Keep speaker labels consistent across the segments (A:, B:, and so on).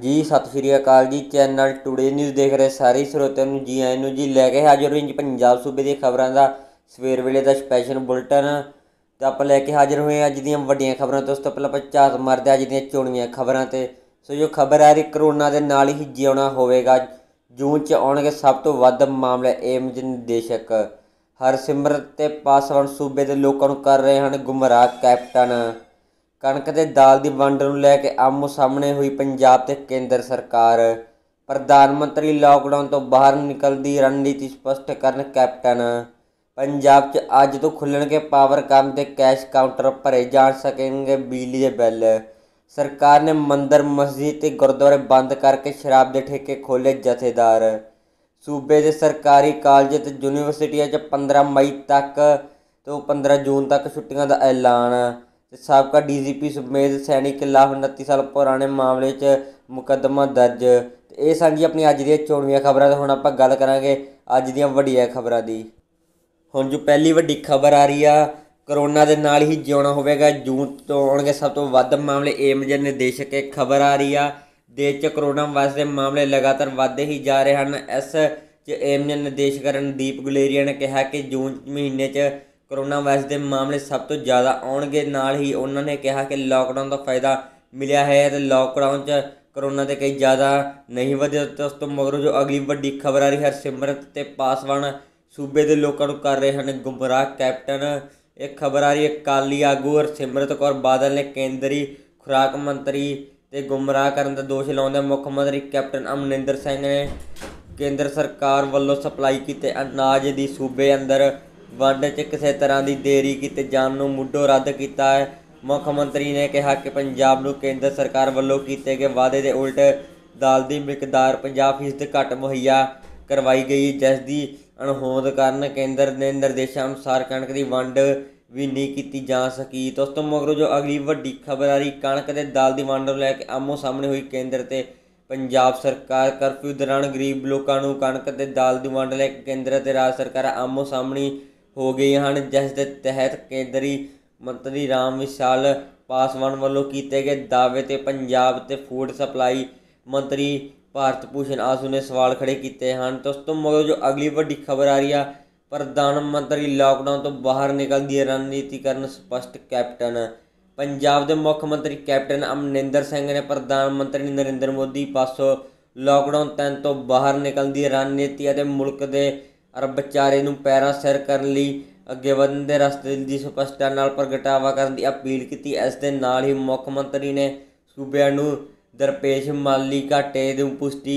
A: ਜੀ ਸਤਿ ਸ਼੍ਰੀ ਅਕਾਲ ਜੀ ਚੈਨਲ ਟੁਡੇ ਨਿਊਜ਼ ਦੇਖ ਰਹੇ ਸਾਰੇ ਸਰੋਤਿਆਂ ਨੂੰ ਜੀ ਆਇਆਂ ਨੂੰ ਜੀ ਲੈ ਕੇ ਹਾਜ਼ਰ ਹੋਏ ਜੀ ਪੰਜਾਬ ਸੂਬੇ ਦੀਆਂ ਖਬਰਾਂ ਦਾ ਸਵੇਰ ਵੇਲੇ ਦਾ ਸਪੈਸ਼ਲ ਬੁਲਟਨ ਤੇ ਆਪਾਂ ਲੈ ਕੇ ਹਾਜ਼ਰ ਹੋਏ ਅੱਜ ਦੀਆਂ ਵੱਡੀਆਂ ਖਬਰਾਂ ਤੋਂ ਉਸ ਤੋਂ ਪਹਿਲਾਂ ਪਚਾਸ ਮਰਦੇ ਅੱਜ ਦੀਆਂ ਚੋਣੀਆਂ ਖਬਰਾਂ ਤੇ ਸੋ ਜੋ ਖਬਰ ਆ ਰਹੀ ਕਰੋਨਾ ਦੇ ਨਾਲ ਹੀ ਜਿਉਣਾ ਹੋਵੇਗਾ ਜੂਨ 'ਚ ਆਉਣਗੇ ਸਭ ਤੋਂ ਵੱਧ ਮਾਮਲੇ ਏਮਜ ਨਿਦੇਸ਼ਕ ਹਰਸਿਮਰਤ ਤੇ ਪਾਸਵਾਨ ਸੂਬੇ ਦੇ ਲੋਕਾਂ ਨੂੰ ਕਰ ਰਹੇ ਹਨ ਗੁੰਮਰਾਹ ਕੈਪਟਨ ਕਣਕ ਤੇ ਦਾਲ ਦੀ ਵੰਡ ਨੂੰ ਲੈ ਕੇ ਆਮੋ ਸਾਹਮਣੇ ਹੋਈ ਪੰਜਾਬ ਤੇ ਕੇਂਦਰ ਸਰਕਾਰ ਪ੍ਰਧਾਨ ਮੰਤਰੀ ਲਾਕਡਾਊਨ ਤੋਂ ਬਾਹਰ ਨਿਕਲਦੀ ਰਣਨੀਤੀ ਸਪਸ਼ਟ ਕਰਨ ਕੈਪਟਨ ਪੰਜਾਬ 'ਚ ਅੱਜ ਤੋਂ ਖੁੱਲਣਗੇ ਪਾਵਰ ਕੰਮ ਤੇ ਕੈਸ਼ ਕਾਊਂਟਰ ਭਰੇ ਜਾ ਸਕਣਗੇ ਬਿਜਲੀ ਦੇ ਬਿੱਲ ਸਰਕਾਰ ਨੇ ਮੰਦਰ ਮਸਜਿਦ ਤੇ ਗੁਰਦੁਆਰੇ ਬੰਦ ਕਰਕੇ ਸ਼ਰਾਬ ਦੇ ਠੇਕੇ ਖੋਲੇ ਜਥੇਦਾਰ ਸੂਬੇ ਦੇ ਸਰਕਾਰੀ ਕਾਲਜ ਤੇ ਯੂਨੀਵਰਸਿਟੀਆਂ 'ਚ 15 ਮਈ ਤੱਕ ਤੋਂ 15 ਜੂਨ ਤੱਕ ਛੁੱਟੀਆਂ ਦਾ ਐਲਾਨ ਤੇ ਸਾਬਕਾ ਡੀਜੀਪੀ ਸੁਮੇਧ ਸੈਣੀ ਖਿਲਾਫ 29 ਸਾਲ ਪੁਰਾਣੇ ਮਾਮਲੇ 'ਚ ਮੁਕੱਦਮਾ ਦਰਜ ਤੇ ਇਹ ਸਾਂਝੀ ਆਪਣੀ ਅੱਜ ਦੀਆਂ ਚੋਣਵੀਆਂ ਖਬਰਾਂ ਤੇ ਹੁਣ ਆਪਾਂ ਗੱਲ ਕਰਾਂਗੇ ਅੱਜ ਦੀਆਂ ਵੱਡੀਆਂ ਖਬਰਾਂ ਦੀ ਹੁਣ ਜੋ ਪਹਿਲੀ ਵੱਡੀ ਖਬਰ ਆ ਰਹੀ ਆ ਕਰੋਨਾ ਦੇ ਨਾਲ ਹੀ ਜਿਉਣਾ ਹੋਵੇਗਾ ਜੂਨ ਤੋਂ ਆਉਣਗੇ ਸਭ ਤੋਂ ਵੱਧ ਮਾਮਲੇ ਏਮਜ ਨਿਰਦੇਸ਼ਕ ਇਹ ਖਬਰ ਆ ਰਹੀ ਆ ਦੇਸ਼ 'ਚ ਕਰੋਨਾ ਵਾਇਰਸ ਦੇ ਮਾਮਲੇ ਲਗਾਤਾਰ ਵਧਦੇ ਹੀ ਜਾ ਰਹੇ ਹਨ ਐਸ 'ਚ ਐਮਐਨ ਨਿਰਦੇਸ਼ਕ ਰਣਦੀਪ ਗੁਲੇਰੀਆ ਨੇ ਕਿਹਾ ਕਿ ਜੂਨ ਮਹੀਨੇ 'ਚ ਕਰੋਨਾ ਵਾਇਰਸ ਦੇ ਮਾਮਲੇ ਸਭ ਤੋਂ ਜ਼ਿਆਦਾ ਆਉਣਗੇ ਨਾਲ ਹੀ ਉਹਨਾਂ ਨੇ ਕਿਹਾ ਕਿ ਲਾਕਡਾਊਨ ਦਾ ਫਾਇਦਾ ਮਿਲਿਆ ਹੈ ਤੇ ਲਾਕਡਾਊਨ 'ਚ ਕਰੋਨਾ ਦੇ ਕਈ ਜ਼ਿਆਦਾ ਨਹੀਂ ਵਧਿਆ ਤੇ ਉਸ ਤੋਂ ਮਗਰੋਂ ਜੋ ਅਗਲੀ ਵੱਡੀ ਖਬਰ ਆ ਰਹੀ ਹੈ ਸਿਮਰਤ ਤੇ ਪਾਸਵਾਨ ਸੂਬੇ ਦੇ ਲੋਕਾਂ ਨੂੰ ਕਰ ਰਹੇ ਹਨ ਗੁੰਮਰਾਹ ਕੈਪਟਨ ਇਹ ਖਬਰ ਆ ਰਹੀ ਹੈ ਕਾਲੀ ਆਗੂ ਸਿਮਰਤ ਕੌਰ ਬਾਦਲ ਨੇ ਕੇਂਦਰੀ ਖੁਰਾਕ ਮੰਤਰੀ ਤੇ ਗੁੰਮਰਾਹ ਕਰਨ ਦਾ ਦੋਸ਼ ਲਾਉਂਦੇ ਮੁੱਖ ਮੰਤਰੀ ਕੈਪਟਨ ਅਮਨਿੰਦਰ ਸਿੰਘ ਨੇ ਕੇਂਦਰ ਸਰਕਾਰ ਵੱਲੋਂ ਸਪਲਾਈ ਕੀਤੇ ਅਨਾਜ ਦੀ ਸੂਬੇ ਅੰਦਰ ਵੰਡ 'ਚ ਕਿਸੇ ਤਰ੍ਹਾਂ ਦੀ ਦੇਰੀ ਕੀਤੇ ਜਾਣ ਨੂੰ ਮੁੱਢੋਂ ਰੱਦ ਕੀਤਾ ਹੈ ਮੁੱਖ ਮੰਤਰੀ ਨੇ ਕਿਹਾ ਕਿ ਪੰਜਾਬ ਨੂੰ ਕੇਂਦਰ ਸਰਕਾਰ ਵੱਲੋਂ ਕੀਤੇ ਗਏ ਵਾਅਦੇ ਦੇ ਉਲਟ ਦਾਲ ਦੀ ਮਿਕਦਾਰ 50% ਘੱਟ ਮੁਹੱਈਆ ਕਰਵਾਈ ਗਈ ਜਿਸ ਦੀ ਅਣਹੋਂਦ ਕਾਰਨ ਕੇਂਦਰ ਦੇ ਨਿਰਦੇਸ਼ਾਂ ਅਨੁਸਾਰ ਕਣਕ ਦੀ ਵੰਡ ਵੀ ਨਹੀਂ ਕੀਤੀ ਜਾ ਸਕੀ ਦੋਸਤੋ ਮਗਰੋਂ ਜੋ ਅਗਲੀ ਵੱਡੀ ਖਬਰ ਆ ਰਹੀ ਕਣਕ ਦੇ ਦਾਲ ਦੀ ਵੰਡ ਨੂੰ ਲੈ ਕੇ ਆਮੋ ਸਾਹਮਣੇ ਹੋਈ ਕੇਂਦਰ ਤੇ ਪੰਜਾਬ ਸਰਕਾਰ ਕਰਫਿਊ ਦੌਰਾਨ ਗਰੀਬ ਲੋਕਾਂ ਨੂੰ ਕਣਕ ਤੇ ਦਾਲ ਦੀ ਵੰਡ ਲੈ ਕੇ ਕੇਂਦਰ ਤੇ ਰਾਜ ਸਰਕਾਰ ਆਮੋ ਸਾਹਮਣੀ ਹੋ ਗਏ ਹਨ ਜਿਸ ਦੇ ਤਹਿਤ ਕੇਂਦਰੀ ਮੰਤਰੀ ਰਾਮ ਵਿਸ਼ਾਲ ਪਾਸਵਾਨ ਵੱਲੋਂ ਕੀਤੇ ਗਏ ਦਾਅਵੇ ਤੇ ਪੰਜਾਬ ਤੇ ਫੂਡ ਸਪਲਾਈ ਮੰਤਰੀ ਭਾਰਤ ਭੂਸ਼ਣ ਆਸੂ ਨੇ ਸਵਾਲ ਖੜੇ ਕੀਤੇ ਹਨ ਦੋਸਤੋ ਮਗਰੋਂ ਜੋ ਅਗਲੀ ਵੱਡੀ ਖਬਰ ਆ ਰਹੀ ਆ ਪ੍ਰਧਾਨ ਮੰਤਰੀ ਲਾਕਡਾਊਨ ਤੋਂ ਬਾਹਰ ਨਿਕਲ ਦੀ ਰਣਨੀਤੀ ਕਰਨ ਸਪਸ਼ਟ ਕੈਪਟਨ ਪੰਜਾਬ ਦੇ ਮੁੱਖ ਮੰਤਰੀ ਕੈਪਟਨ ਅਮਨਿੰਦਰ ਸਿੰਘ ਨੇ ਪ੍ਰਧਾਨ ਮੰਤਰੀ ਨਰਿੰਦਰ ਮੋਦੀ ਪਾਸੋਂ ਲਾਕਡਾਊਨ ਤੈਨ ਤੋਂ ਬਾਹਰ ਨਿਕਲਦੀ ਦੀ ਰਣਨੀਤੀ ਅਤੇ ਮੁਲਕ ਦੇ ਵਿਚਾਰੇ ਨੂੰ ਪੈਰਾਂ ਸਿਰ ਕਰਨ ਲਈ ਅੱਗੇ ਵਧਣ ਦੇ ਰਸਤੇ ਦੀ ਸਪਸ਼ਟਤਾ ਨਾਲ ਪ੍ਰਗਟਾਵਾ ਕਰਨ ਦੀ ਅਪੀਲ ਕੀਤੀ ਇਸ ਦੇ ਨਾਲ ਹੀ ਮੁੱਖ ਮੰਤਰੀ ਨੇ ਸੂਬਿਆਂ ਨੂੰ ਦਰਪੇਸ਼ ਮਾਲੀ ਘਾਟੇ ਦੀ ਪੁਸ਼ਟੀ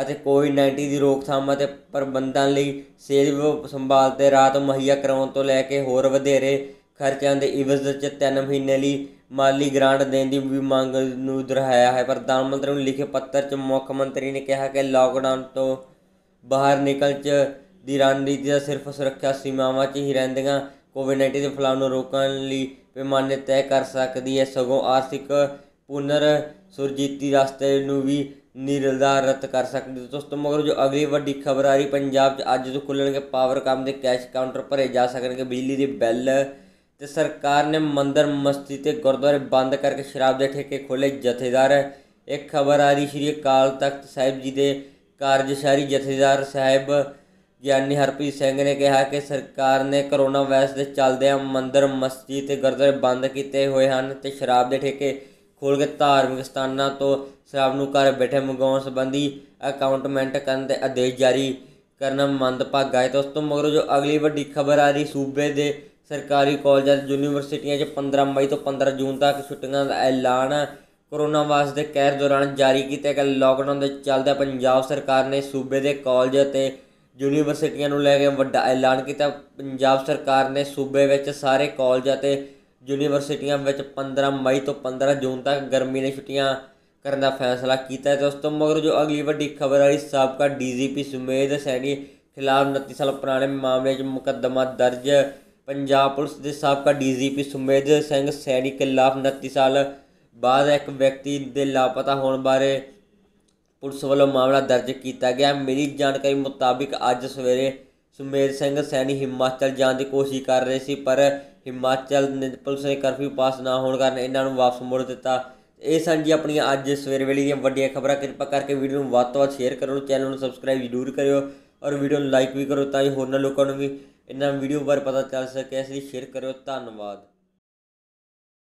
A: ਅਤੇ ਕੋਵਿਡ-19 ਦੀ ਰੋਕਥਾਮ ਅਤੇ ਪ੍ਰਬੰਧਨ ਲਈ ਸਿਹਤ ਸੰਭਾਲ ਤੇ ਰਾਤ ਮੁਹੱਈਆ ਕਰਾਉਣ ਤੋਂ ਲੈ ਕੇ ਹੋਰ ਵਧੇਰੇ ਖਰਚਿਆਂ ਦੇ ਇਵਜ਼ ਵਿੱਚ 3 ਮਹੀਨੇ ਲਈ ਮਾਲੀ ਗ੍ਰਾਂਟ ਦੇਣ ਦੀ ਵੀ ਮੰਗ ਨੂੰ ਦਰਹਾਇਆ ਹੈ ਪ੍ਰਧਾਨ ਮੰਤਰੀ ਨੂੰ ਲਿਖੇ ਪੱਤਰ 'ਚ ਮੁੱਖ ਮੰਤਰੀ ਨੇ ਕਿਹਾ ਕਿ ਲਾਕਡਾਊਨ ਤੋਂ ਬਾਹਰ ਨਿਕਲ 'ਚ ਦੀ ਰਣਨੀਤੀ ਦਾ ਸਿਰਫ ਸੁਰੱਖਿਆ ਸੀਮਾਵਾਂ 'ਚ ਹੀ ਰਹਿੰਦੀਆਂ ਕੋਵਿਡ-19 ਦੇ ਫੈਲਾਅ ਨੂੰ ਰੋਕਣ ਲਈ ਪੈਮਾਨੇ ਤੈਅ ਕਰ ਸਕਦੀ ਹੈ ਸਗੋਂ ਆਰਥਿਕ ਪੁਨਰ ਸੁਰਜੀਤੀ ਰਸਤੇ ਨੂੰ ਵੀ ਨਿਰਧਾਰਤ ਕਰ ਸਕਦੀ ਹੈ ਦੋਸਤੋ ਮਗਰ ਜੋ ਅਗਲੀ ਵੱਡੀ ਖਬਰ ਆ ਰਹੀ ਪੰਜਾਬ 'ਚ ਅੱਜ ਤੋਂ ਖੁੱਲਣਗੇ ਪਾਵਰ ਕਾਮ ਦੇ ਕੈਸ਼ ਕਾਊਂਟਰ ਭਰੇ ਜਾ ਸਕਣਗੇ ਬਿਜਲੀ ਦੇ ਬਿੱਲ ਤੇ ਸਰਕਾਰ ਨੇ ਮੰਦਰ ਮਸਜਿਦ ਤੇ ਗੁਰਦੁਆਰੇ ਬੰਦ ਕਰਕੇ ਸ਼ਰਾਬ ਦੇ ਠੇਕੇ ਖੋਲੇ ਜਥੇਦਾਰ ਇੱਕ ਖਬਰ ਆ ਰਹੀ ਸ਼੍ਰੀ ਅਕਾਲ ਤਖਤ ਸਾਹਿਬ ਜੀ ਦੇ ਕਾਰਜਸ਼ਾਰੀ ਜਥੇਦਾਰ ਸਾਹਿਬ ਗਿਆਨੀ ਹਰਪ੍ਰੀਤ ਸਿੰਘ ਨੇ ਕਿਹਾ ਕਿ ਸਰਕਾਰ ਨੇ ਕਰੋਨਾ ਵਾਇਰਸ ਦੇ ਚੱਲਦਿਆਂ ਮੰਦਰ ਮਸਜਿਦ ਤੇ ਗੁਰਦੁਆਰੇ ਬੰਦ ਕੀਤੇ ਹੋਏ ਹਨ ਤੇ ਸ਼ਰਾਬ ਦੇ ਠੇਕੇ ਖੋਲ ਕੇ ਧਾਰਮਿਕ ਸਥਾਨਾਂ ਤੋਂ ਸ਼ਰਾਬ ਨੂੰ ਘਰ ਬੈਠੇ ਮੰਗਾਉਣ ਸੰਬੰਧੀ ਅਕਾਊਂਟਮੈਂਟ ਕਰਨ ਦੇ ਆਦੇਸ਼ ਜਾਰੀ ਕਰਨਾ ਮੰਦਭਾਗਾ ਹੈ ਦੋਸਤੋ ਮਗਰੋਂ ਜੋ ਅਗਲੀ ਵੱਡੀ ਖਬਰ ਆ ਰਹੀ ਸੂਬੇ ਦੇ ਸਰਕਾਰੀ ਕਾਲਜਾਂ ਤੇ ਯੂਨੀਵਰਸਿਟੀਆਂ 'ਚ 15 ਮਈ ਤੋਂ 15 ਜੂਨ ਤੱਕ ਛੁੱਟੀਆਂ ਦਾ ਐਲਾਨ ਕੋਰੋਨਾ ਵਾਇਰਸ ਦੇ ਕਹਿਰ ਦੌਰਾਨ ਜਾਰੀ ਕੀਤੇ ਗਏ ਲਾਕਡਾਊਨ ਦੇ ਚੱਲਦੇ ਪੰਜਾਬ ਸਰਕਾਰ ਨੇ ਸੂਬੇ ਦੇ ਕਾਲਜ ਤੇ ਯੂਨੀਵਰਸਿਟੀਆਂ ਨੂੰ ਲੈ ਕੇ ਵੱਡਾ ਐਲਾਨ ਕੀਤਾ ਪੰਜਾਬ ਸਰਕਾਰ ਨੇ ਸੂਬੇ ਵਿੱਚ ਸਾਰੇ ਕਾਲਜ ਅਤੇ ਯੂਨੀਵਰਸਿਟੀਆਂ ਵਿੱਚ 15 ਮਈ ਤੋਂ 15 ਜੂਨ ਤੱਕ ਗਰਮੀ ਦੀਆਂ ਛੁੱਟੀਆਂ ਕਰਨ ਦਾ ਫੈਸਲਾ ਕੀਤਾ ਹੈ ਦੋਸਤੋ ਮਗਰ ਜੋ ਅਗਲੀ ਵੱਡੀ ਖਬਰ ਆਈ ਸਾਬਕਾ ਡੀਜੀਪੀ ਸੁਮੇਧ ਸੈਣੀ ਖਿਲਾਫ 29 ਸਾਲ ਪੁਰਾਣੇ ਮਾਮਲੇ 'ਚ ਮੁਕੱਦਮਾ ਦਰਜ ਪੰਜਾਬ ਪੁਲਿਸ ਦੇ ਸਾਬਕਾ ਡੀਜੀਪੀ ਸੁਮੇਧ ਸਿੰਘ ਸੈਣੀ ਖਿਲਾਫ 29 ਸਾਲ ਬਾਅਦ ਇੱਕ ਵਿਅਕਤੀ ਦੇ ਲਾਪਤਾ ਹੋਣ ਬਾਰੇ ਪੁਲਿਸ ਵੱਲੋਂ ਮਾਮਲਾ ਦਰਜ ਕੀਤਾ ਗਿਆ ਮੇਰੀ ਜਾਣਕਾਰੀ ਮੁਤਾਬਿਕ ਅੱਜ ਸਵੇਰੇ ਸੁਮੇਰ ਸਿੰਘ ਸੈਣੀ ਹਿਮਾਚਲ ਜਾਣ ਦੀ ਕੋਸ਼ਿਸ਼ ਕਰ ਰਹੇ ਸੀ ਪਰ ਹਿਮਾਚਲ ਪੁਲਿਸ ਨੇ ਕਰਫਿਊ ਪਾਸ ਨਾ ਹੋਣ ਕਾਰਨ ਇਹਨਾਂ ਨੂੰ ਵਾਪਸ ਮੋੜ ਦਿੱਤਾ ਇਹ ਸਨ ਜੀ ਆਪਣੀਆਂ ਅੱਜ ਸਵੇਰ ਵੇਲੇ ਦੀਆਂ ਵੱਡੀਆਂ ਖਬਰਾਂ ਕਿਰਪਾ ਕਰਕੇ ਵੀਡੀਓ ਨੂੰ ਵੱਧ ਤੋਂ ਵੱਧ ਸ਼ੇਅਰ ਕਰੋ ਚੈਨਲ ਨੂੰ ਸਬਸਕ੍ਰਾਈਬ ਜ਼ਰੂਰ ਕਰਿਓ ਔਰ ਵੀਡੀਓ ਨੂੰ ਲਾਈਕ ਵੀ ਕਰੋ ਤਾਂ ਹੀ ਹੋਰਨਾਂ ਲੋਕਾਂ ਨੂੰ ਵੀ ਇਹਨਾਂ ਵੀਡੀਓ ਬਾਰੇ ਪਤਾ ਚੱਲ ਸਕੇ ਇਸ ਲਈ ਸ਼ੇਅਰ ਕਰਿਓ ਧੰਨਵਾਦ